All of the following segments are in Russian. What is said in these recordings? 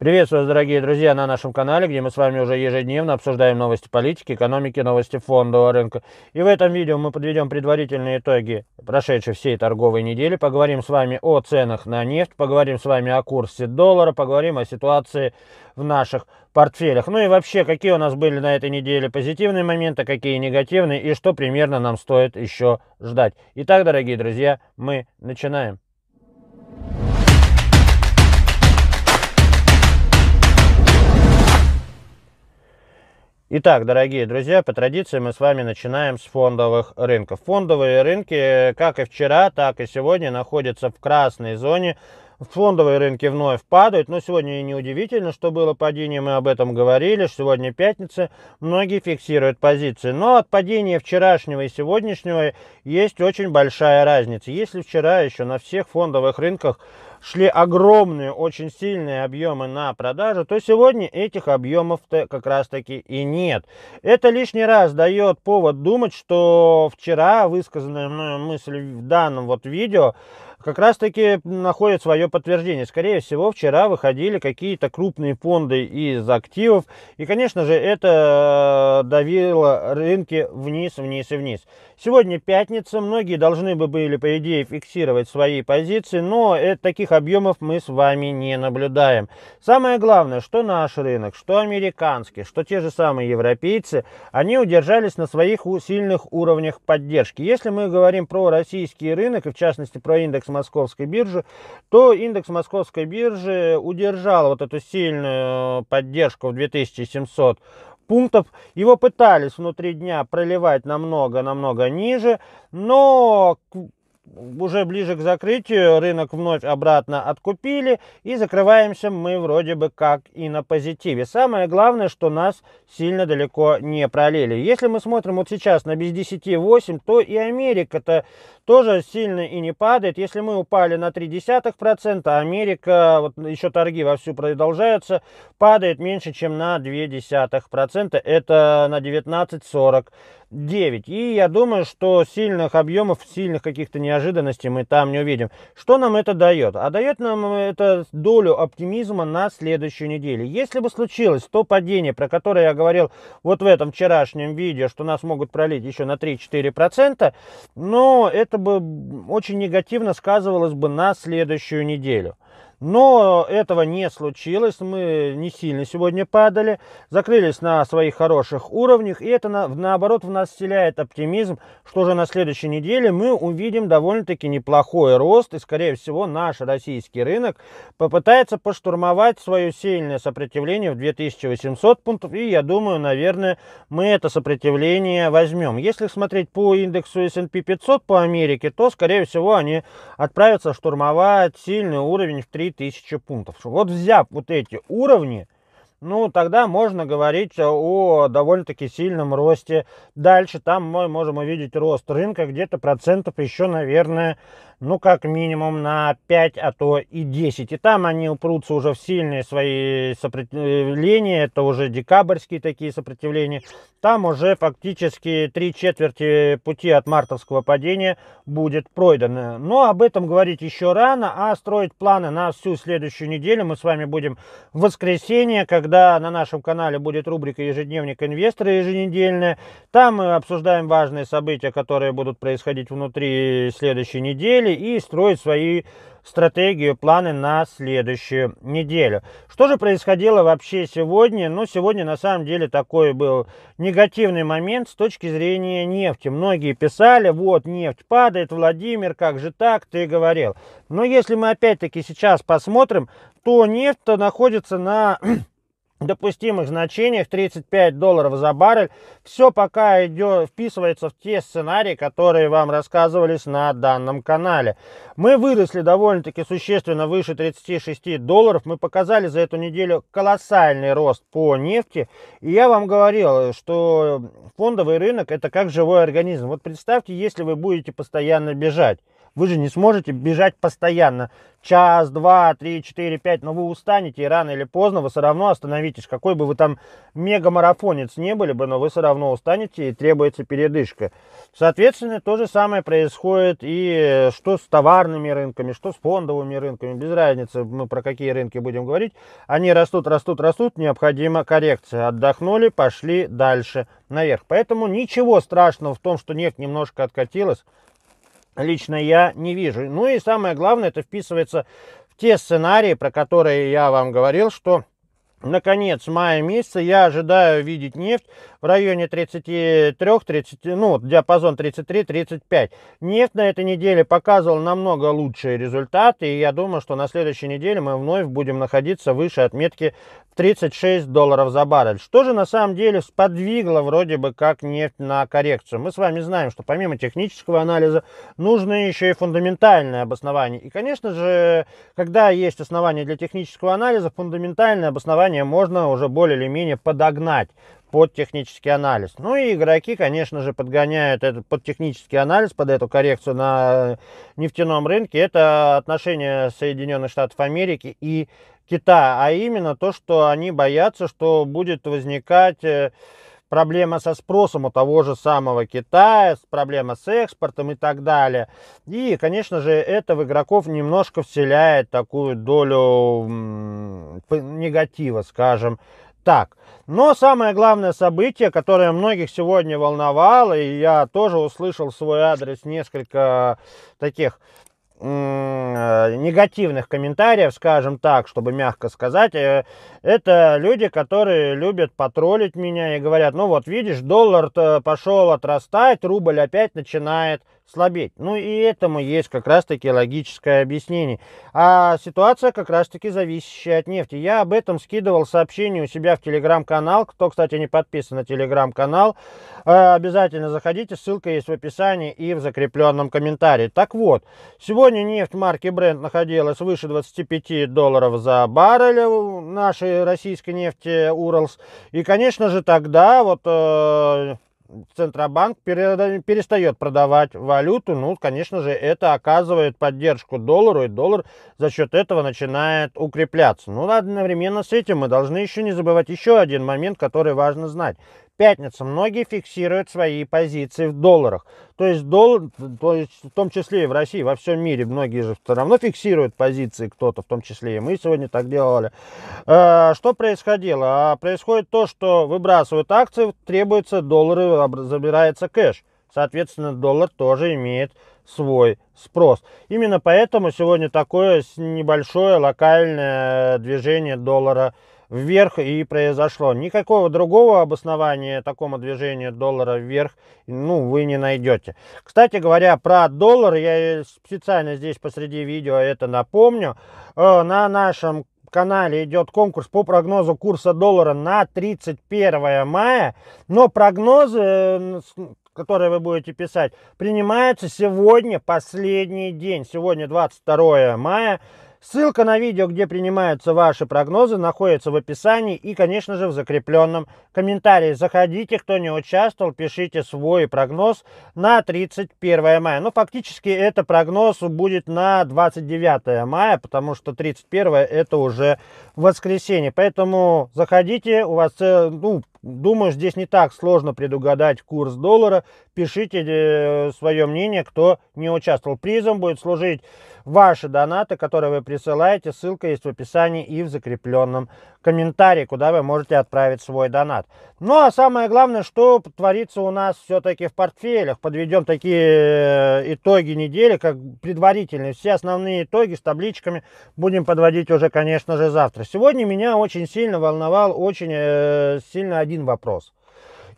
Приветствую вас, дорогие друзья, на нашем канале, где мы с вами уже ежедневно обсуждаем новости политики, экономики, новости фондового рынка. И в этом видео мы подведем предварительные итоги прошедшей всей торговой недели. Поговорим с вами о ценах на нефть, поговорим с вами о курсе доллара, поговорим о ситуации в наших портфелях. Ну и вообще, какие у нас были на этой неделе позитивные моменты, какие негативные и что примерно нам стоит еще ждать. Итак, дорогие друзья, мы начинаем. Итак, дорогие друзья, по традиции мы с вами начинаем с фондовых рынков. Фондовые рынки, как и вчера, так и сегодня, находятся в красной зоне. Фондовые рынки вновь падают, но сегодня и неудивительно, что было падение, мы об этом говорили, сегодня пятница, многие фиксируют позиции. Но от падения вчерашнего и сегодняшнего есть очень большая разница. Если вчера еще на всех фондовых рынках шли огромные, очень сильные объемы на продажу, то сегодня этих объемов-то как раз-таки и нет. Это лишний раз дает повод думать, что вчера высказанная мною мысль в данном вот видео – как раз-таки находит свое подтверждение. Скорее всего, вчера выходили какие-то крупные фонды из активов, и, конечно же, это э, давило рынки вниз, вниз и вниз. Сегодня пятница, многие должны бы были, по идее, фиксировать свои позиции, но э, таких объемов мы с вами не наблюдаем. Самое главное, что наш рынок, что американский, что те же самые европейцы, они удержались на своих сильных уровнях поддержки. Если мы говорим про российский рынок, и в частности про индекс московской биржи, то индекс московской биржи удержал вот эту сильную э, поддержку в 2700 пунктов. Его пытались внутри дня проливать намного-намного ниже, но уже ближе к закрытию рынок вновь обратно откупили и закрываемся мы вроде бы как и на позитиве. Самое главное, что нас сильно далеко не пролили. Если мы смотрим вот сейчас на без 10.8, то и Америка-то тоже сильно и не падает. Если мы упали на 0,3%, Америка, вот еще торги вовсю продолжаются, падает меньше, чем на 0,2%. Это на 19,49. И я думаю, что сильных объемов, сильных каких-то неожиданностей мы там не увидим. Что нам это дает? А дает нам это долю оптимизма на следующую неделю. Если бы случилось то падение, про которое я говорил вот в этом вчерашнем видео, что нас могут пролить еще на 3-4%, но это бы очень негативно сказывалось бы на следующую неделю. Но этого не случилось, мы не сильно сегодня падали, закрылись на своих хороших уровнях, и это на, наоборот в нас вселяет оптимизм, что же на следующей неделе мы увидим довольно-таки неплохой рост, и скорее всего наш российский рынок попытается поштурмовать свое сильное сопротивление в 2800 пунктов, и я думаю, наверное, мы это сопротивление возьмем. Если смотреть по индексу S&P 500 по Америке, то скорее всего они отправятся штурмовать сильный уровень в 3 3000 пунктов. Вот взяв вот эти уровни, ну, тогда можно говорить о довольно-таки сильном росте. Дальше там мы можем увидеть рост рынка где-то процентов еще, наверное, ну, как минимум на 5, а то и 10. И там они упрутся уже в сильные свои сопротивления, это уже декабрьские такие сопротивления. Там уже фактически три четверти пути от мартовского падения будет пройдено. Но об этом говорить еще рано, а строить планы на всю следующую неделю мы с вами будем в воскресенье, когда на нашем канале будет рубрика «Ежедневник инвестора» еженедельная. Там мы обсуждаем важные события, которые будут происходить внутри следующей недели недели и строить свои стратегию, планы на следующую неделю. Что же происходило вообще сегодня? Ну, сегодня на самом деле такой был негативный момент с точки зрения нефти. Многие писали, вот нефть падает, Владимир, как же так, ты говорил. Но если мы опять-таки сейчас посмотрим, то нефть -то находится на допустимых значениях 35 долларов за баррель. Все пока идет, вписывается в те сценарии, которые вам рассказывались на данном канале. Мы выросли довольно-таки существенно выше 36 долларов. Мы показали за эту неделю колоссальный рост по нефти. И я вам говорил, что фондовый рынок это как живой организм. Вот представьте, если вы будете постоянно бежать. Вы же не сможете бежать постоянно. Час, два, три, четыре, пять, но вы устанете, и рано или поздно вы все равно остановитесь. Какой бы вы там мега-марафонец не были бы, но вы все равно устанете и требуется передышка. Соответственно, то же самое происходит и э, что с товарными рынками, что с фондовыми рынками. Без разницы, мы про какие рынки будем говорить. Они растут, растут, растут, необходима коррекция. Отдохнули, пошли дальше наверх. Поэтому ничего страшного в том, что нефть немножко откатилась лично я не вижу. Ну и самое главное, это вписывается в те сценарии, про которые я вам говорил, что на конец мая месяца я ожидаю видеть нефть в районе 33, 30, ну, диапазон 33-35. Нефть на этой неделе показывал намного лучшие результаты, и я думаю, что на следующей неделе мы вновь будем находиться выше отметки 36 долларов за баррель. Что же на самом деле сподвигло вроде бы как нефть на коррекцию? Мы с вами знаем, что помимо технического анализа нужно еще и фундаментальное обоснование. И, конечно же, когда есть основания для технического анализа, фундаментальное обоснование можно уже более или менее подогнать под технический анализ. Ну и игроки, конечно же, подгоняют этот под технический анализ, под эту коррекцию на нефтяном рынке. Это отношение Соединенных Штатов Америки и Китая, а именно то, что они боятся, что будет возникать э, проблема со спросом у того же самого Китая, проблема с экспортом и так далее. И, конечно же, это в игроков немножко вселяет такую долю негатива, скажем, так. Но самое главное событие, которое многих сегодня волновало, и я тоже услышал свой адрес несколько таких э, негативных комментариев, скажем так, чтобы мягко сказать, э, это люди, которые любят потроллить меня и говорят, ну вот видишь, доллар то пошел отрастать, рубль опять начинает слабеть. Ну и этому есть как раз-таки логическое объяснение. А ситуация как раз-таки зависящая от нефти. Я об этом скидывал сообщение у себя в телеграм-канал. Кто, кстати, не подписан на телеграм-канал, э, обязательно заходите. Ссылка есть в описании и в закрепленном комментарии. Так вот, сегодня нефть марки Brent находилась выше 25 долларов за баррель нашей российской нефти Уралс. И, конечно же, тогда вот э, Центробанк перестает продавать валюту, ну, конечно же, это оказывает поддержку доллару, и доллар за счет этого начинает укрепляться. Ну, одновременно с этим мы должны еще не забывать еще один момент, который важно знать пятница многие фиксируют свои позиции в долларах. То есть, доллар, то есть в том числе и в России, во всем мире многие же все равно фиксируют позиции кто-то, в том числе и мы сегодня так делали. А, что происходило? А, происходит то, что выбрасывают акции, требуются доллары, забирается кэш. Соответственно, доллар тоже имеет свой спрос. Именно поэтому сегодня такое небольшое локальное движение доллара вверх вверх и произошло. Никакого другого обоснования такому движению доллара вверх ну, вы не найдете. Кстати говоря, про доллар, я специально здесь посреди видео это напомню, э, на нашем канале идет конкурс по прогнозу курса доллара на 31 мая, но прогнозы, которые вы будете писать, принимаются сегодня, последний день, сегодня 22 мая, Ссылка на видео, где принимаются ваши прогнозы, находится в описании и, конечно же, в закрепленном комментарии. Заходите, кто не участвовал, пишите свой прогноз на 31 мая. Ну, фактически, это прогноз будет на 29 мая, потому что 31 это уже воскресенье. Поэтому заходите, у вас э, ну, Думаю, здесь не так сложно предугадать курс доллара. Пишите э, свое мнение, кто не участвовал. Призом будет служить ваши донаты, которые вы присылаете. Ссылка есть в описании и в закрепленном комментарии, куда вы можете отправить свой донат. Ну а самое главное, что творится у нас все-таки в портфелях. Подведем такие э, итоги недели, как предварительные. Все основные итоги с табличками будем подводить уже, конечно же, завтра. Сегодня меня очень сильно волновал, очень э, сильно один один вопрос.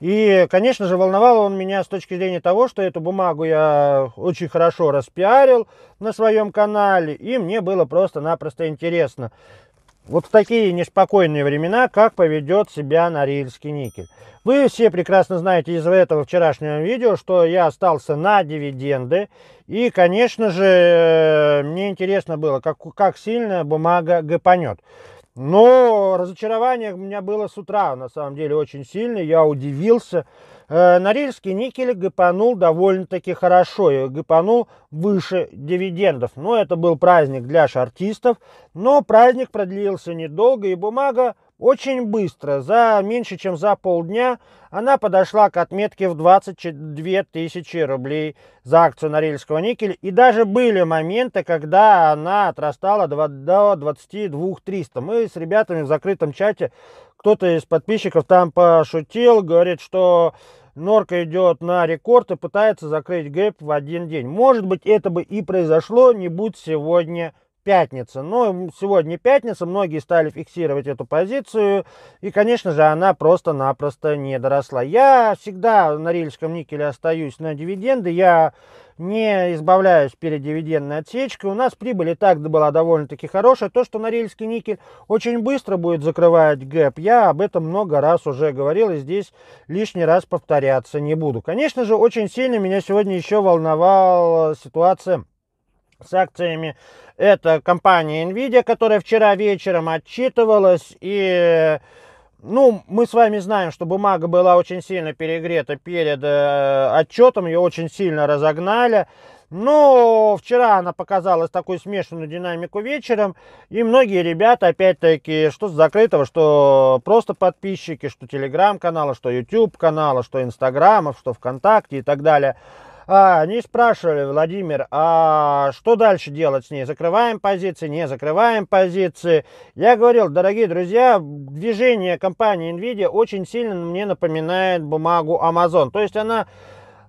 И, конечно же, волновал он меня с точки зрения того, что эту бумагу я очень хорошо распиарил на своем канале, и мне было просто-напросто интересно, вот в такие неспокойные времена, как поведет себя Норильский никель. Вы все прекрасно знаете из этого вчерашнего видео, что я остался на дивиденды. И, конечно же, э, мне интересно было, как, как сильно бумага гапанет. Но разочарование у меня было с утра, на самом деле, очень сильное. Я удивился. Э, Норильский никель гипанул довольно-таки хорошо. И гипанул выше дивидендов. Но это был праздник для шартистов. Но праздник продлился недолго, и бумага очень быстро, за меньше чем за полдня, она подошла к отметке в 22 тысячи рублей за акцию Норильского никеля. И даже были моменты, когда она отрастала до 22 300. Мы с ребятами в закрытом чате, кто-то из подписчиков там пошутил, говорит, что Норка идет на рекорд и пытается закрыть гэп в один день. Может быть, это бы и произошло, не будь сегодня пятница. Но ну, сегодня пятница, многие стали фиксировать эту позицию, и, конечно же, она просто-напросто не доросла. Я всегда на рельском никеле остаюсь на дивиденды, я не избавляюсь перед дивидендной отсечкой. У нас прибыль и так была довольно-таки хорошая. То, что Норильский никель очень быстро будет закрывать гэп, я об этом много раз уже говорил, и здесь лишний раз повторяться не буду. Конечно же, очень сильно меня сегодня еще волновала ситуация с акциями. Это компания Nvidia, которая вчера вечером отчитывалась. И, ну, мы с вами знаем, что бумага была очень сильно перегрета перед э, отчетом, ее очень сильно разогнали. Но вчера она показалась такую смешанную динамику вечером, и многие ребята, опять-таки, что с закрытого, что просто подписчики, что телеграм-канала, что YouTube канала, что инстаграмов, что ВКонтакте и так далее – а, они спрашивали, Владимир, а что дальше делать с ней? Закрываем позиции, не закрываем позиции? Я говорил, дорогие друзья, движение компании NVIDIA очень сильно мне напоминает бумагу Amazon. То есть она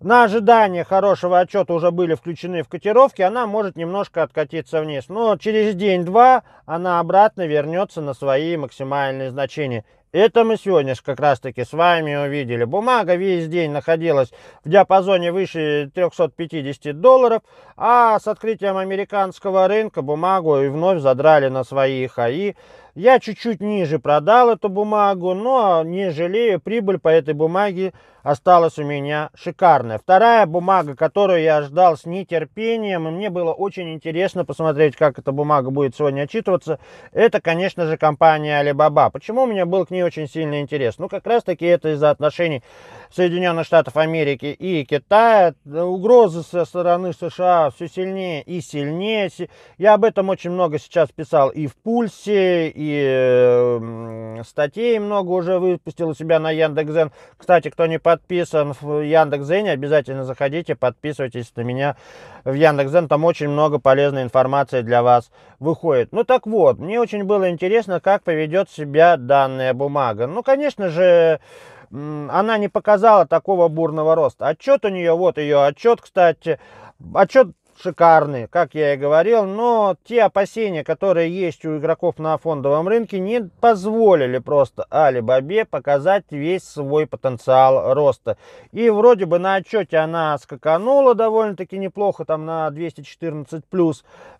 на ожидание хорошего отчета уже были включены в котировки, она может немножко откатиться вниз. Но через день-два она обратно вернется на свои максимальные значения. Это мы сегодня как раз таки с вами увидели. Бумага весь день находилась в диапазоне выше 350 долларов, а с открытием американского рынка бумагу и вновь задрали на свои хаи я чуть-чуть ниже продал эту бумагу, но не жалею, прибыль по этой бумаге осталась у меня шикарная. Вторая бумага, которую я ждал с нетерпением, и мне было очень интересно посмотреть, как эта бумага будет сегодня отчитываться, это, конечно же, компания Alibaba. Почему у меня был к ней очень сильный интерес? Ну, как раз-таки это из-за отношений Соединенных Штатов Америки и Китая. Угрозы со стороны США все сильнее и сильнее. Я об этом очень много сейчас писал и в «Пульсе», и статей много уже выпустил у себя на Яндекс.Зен. Кстати, кто не подписан в Яндекс.Зене, обязательно заходите, подписывайтесь на меня в Яндекс.Зен. Там очень много полезной информации для вас выходит. Ну так вот, мне очень было интересно, как поведет себя данная бумага. Ну, конечно же, она не показала такого бурного роста. Отчет у нее, вот ее отчет, кстати, отчет шикарный, как я и говорил, но те опасения, которые есть у игроков на фондовом рынке, не позволили просто Али Бабе показать весь свой потенциал роста. И вроде бы на отчете она скаканула довольно-таки неплохо, там на 214+,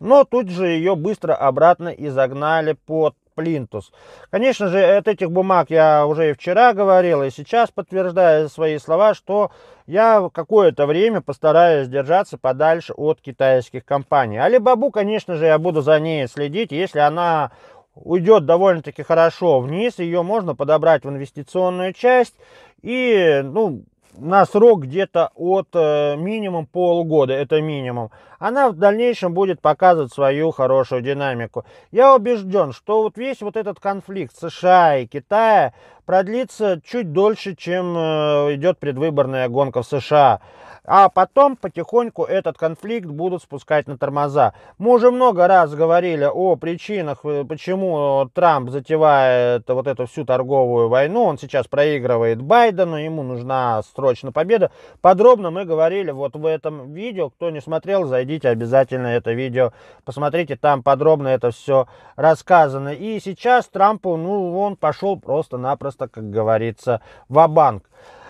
но тут же ее быстро обратно и загнали под плинтус. Конечно же, от этих бумаг я уже и вчера говорил, и сейчас подтверждаю свои слова, что я какое-то время постараюсь держаться подальше от китайских компаний. Алибабу, конечно же, я буду за ней следить, если она уйдет довольно-таки хорошо вниз, ее можно подобрать в инвестиционную часть и, ну, на срок где-то от э, минимум полгода, это минимум, она в дальнейшем будет показывать свою хорошую динамику. Я убежден, что вот весь вот этот конфликт США и Китая продлится чуть дольше, чем э, идет предвыборная гонка в США. А потом потихоньку этот конфликт будут спускать на тормоза. Мы уже много раз говорили о причинах, э, почему Трамп затевает вот эту всю торговую войну. Он сейчас проигрывает Байдену, ему нужна срочно победа. Подробно мы говорили вот в этом видео. Кто не смотрел, зайдите обязательно это видео. Посмотрите, там подробно это все рассказано. И сейчас Трампу, ну, он пошел просто-напросто просто, как говорится, в банк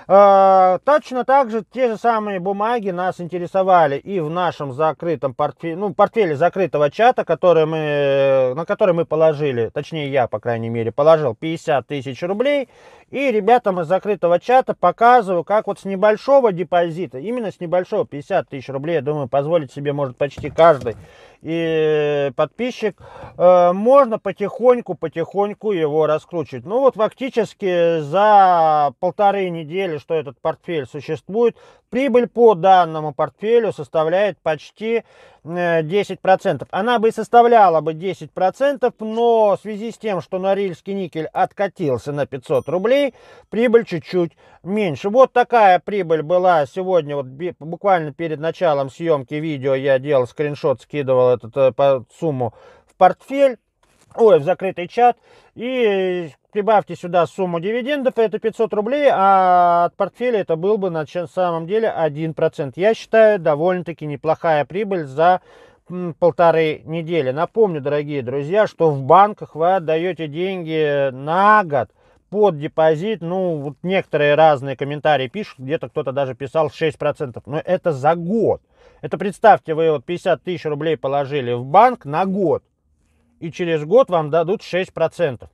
а, Точно так же те же самые бумаги нас интересовали и в нашем закрытом портфеле, ну, портфеле закрытого чата, который мы, на который мы положили, точнее я, по крайней мере, положил 50 тысяч рублей. И ребятам из закрытого чата показываю, как вот с небольшого депозита, именно с небольшого, 50 тысяч рублей, я думаю, позволить себе может почти каждый и подписчик, э, можно потихоньку-потихоньку его раскручивать. Ну вот фактически за полторы недели, что этот портфель существует, Прибыль по данному портфелю составляет почти 10%. Э, Она бы составляла бы 10%, но в связи с тем, что Норильский никель откатился на 500 рублей, прибыль чуть-чуть меньше. Вот такая прибыль была сегодня, вот буквально перед началом съемки видео я делал скриншот, скидывал эту э, сумму в портфель ой, в закрытый чат. И прибавьте сюда сумму дивидендов, это 500 рублей, а от портфеля это был бы на самом деле 1%. Я считаю, довольно-таки неплохая прибыль за полторы недели. Напомню, дорогие друзья, что в банках вы отдаете деньги на год под депозит, ну, вот некоторые разные комментарии пишут, где-то кто-то даже писал 6%, но это за год. Это представьте, вы вот 50 тысяч рублей положили в банк на год, и через год вам дадут 6%.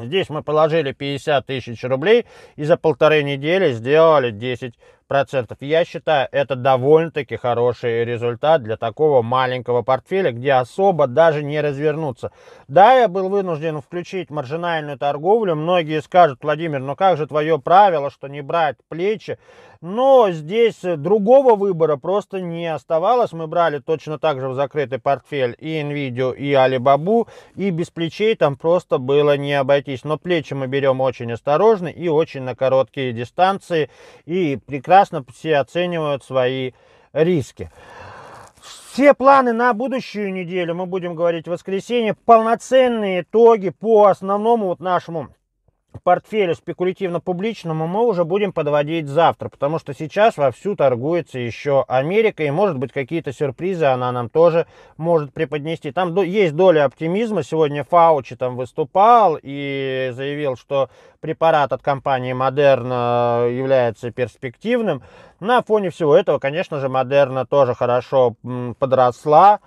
Здесь мы положили 50 тысяч рублей и за полторы недели сделали 10%. Я считаю, это довольно-таки хороший результат для такого маленького портфеля, где особо даже не развернуться. Да, я был вынужден включить маржинальную торговлю. Многие скажут, Владимир, ну как же твое правило, что не брать плечи? Но здесь э, другого выбора просто не оставалось. Мы брали точно так же в закрытый портфель и NVIDIA, и Alibaba, и без плечей там просто было не обойтись. Но плечи мы берем очень осторожно и очень на короткие дистанции. И прекрасно все оценивают свои риски. Все планы на будущую неделю, мы будем говорить в воскресенье, полноценные итоги по основному вот нашему портфелю спекулятивно-публичному мы уже будем подводить завтра, потому что сейчас вовсю торгуется еще Америка, и, может быть, какие-то сюрпризы она нам тоже может преподнести. Там есть доля оптимизма. Сегодня Фаучи там выступал и заявил, что препарат от компании Модерна является перспективным. На фоне всего этого, конечно же, Модерна тоже хорошо подросла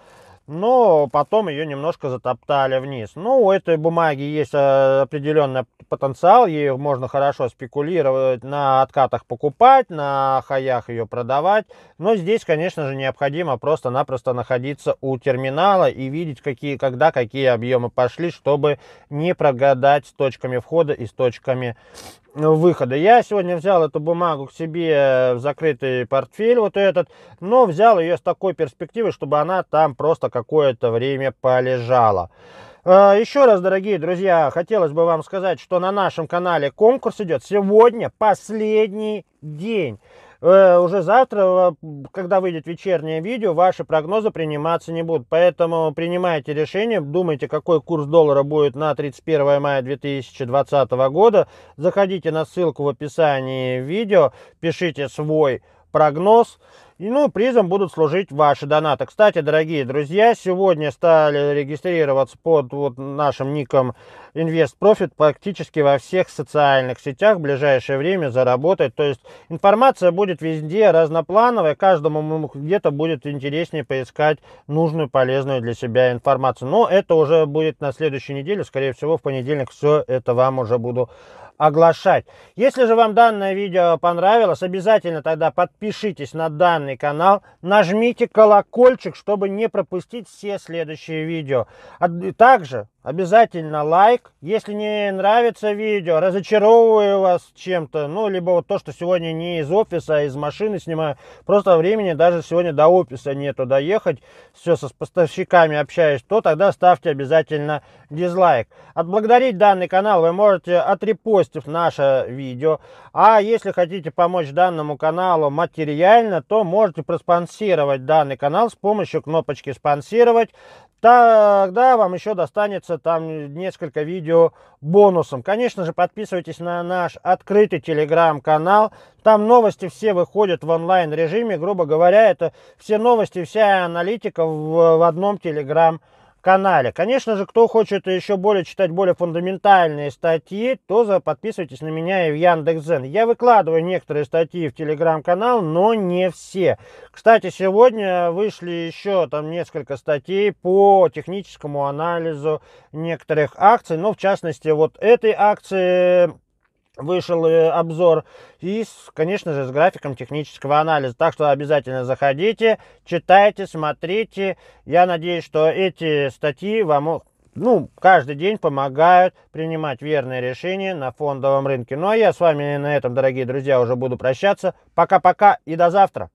но потом ее немножко затоптали вниз. Ну, у этой бумаги есть э, определенный потенциал, ее можно хорошо спекулировать, на откатах покупать, на хаях ее продавать, но здесь, конечно же, необходимо просто-напросто находиться у терминала и видеть, какие, когда какие объемы пошли, чтобы не прогадать с точками входа и с точками Э, выхода. Я сегодня взял эту бумагу к себе э, в закрытый портфель, вот этот, но взял ее с такой перспективы, чтобы она там просто какое-то время полежала. Э, Еще раз, дорогие друзья, хотелось бы вам сказать, что на нашем канале конкурс идет сегодня последний день. Э, уже завтра, э, когда выйдет вечернее видео, ваши прогнозы приниматься не будут. Поэтому принимайте решение, думайте, какой курс доллара будет на 31 мая 2020 года. Заходите на ссылку в описании видео, пишите свой прогноз. И, ну, призом будут служить ваши донаты. Кстати, дорогие друзья, сегодня стали регистрироваться под вот нашим ником Invest Profit практически во всех социальных сетях. В ближайшее время заработать. То есть информация будет везде разноплановая. Каждому где-то будет интереснее поискать нужную, полезную для себя информацию. Но это уже будет на следующей неделе. Скорее всего, в понедельник все это вам уже буду оглашать. Если же вам данное видео понравилось, обязательно тогда подпишитесь на данный канал, нажмите колокольчик, чтобы не пропустить все следующие видео. А также Обязательно лайк. Если не нравится видео, разочаровываю вас чем-то, ну, либо вот то, что сегодня не из офиса, а из машины снимаю. Просто времени даже сегодня до офиса нету доехать. Все, со, с поставщиками общаюсь, то тогда ставьте обязательно дизлайк. Отблагодарить данный канал вы можете отрепостив наше видео. А если хотите помочь данному каналу материально, то можете проспонсировать данный канал с помощью кнопочки «Спонсировать». Тогда вам еще достанется там несколько видео бонусом. Конечно же, подписывайтесь на наш открытый телеграм-канал. Там новости все выходят в онлайн-режиме. Грубо говоря, это все новости, вся аналитика в, в одном телеграм-канале канале. Конечно же, кто хочет еще более читать более фундаментальные статьи, то подписывайтесь на меня и в Яндекс.Зен. Я выкладываю некоторые статьи в Телеграм-канал, но не все. Кстати, сегодня вышли еще там несколько статей по техническому анализу некоторых акций, но ну, в частности вот этой акции вышел э, обзор. И, конечно же, с графиком технического анализа. Так что обязательно заходите, читайте, смотрите. Я надеюсь, что эти статьи вам ну, каждый день помогают принимать верные решения на фондовом рынке. Ну, а я с вами на этом, дорогие друзья, уже буду прощаться. Пока-пока и до завтра.